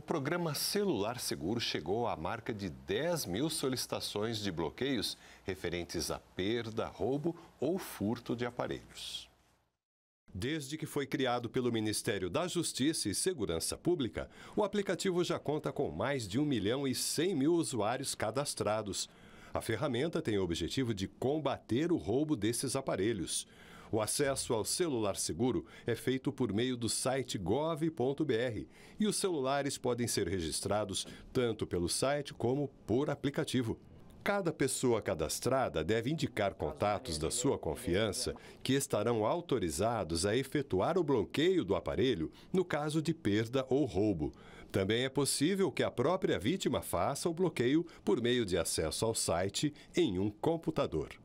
O programa Celular Seguro chegou à marca de 10 mil solicitações de bloqueios referentes a perda, roubo ou furto de aparelhos. Desde que foi criado pelo Ministério da Justiça e Segurança Pública, o aplicativo já conta com mais de 1 milhão e 100 mil usuários cadastrados. A ferramenta tem o objetivo de combater o roubo desses aparelhos. O acesso ao celular seguro é feito por meio do site gov.br e os celulares podem ser registrados tanto pelo site como por aplicativo. Cada pessoa cadastrada deve indicar contatos da sua confiança que estarão autorizados a efetuar o bloqueio do aparelho no caso de perda ou roubo. Também é possível que a própria vítima faça o bloqueio por meio de acesso ao site em um computador.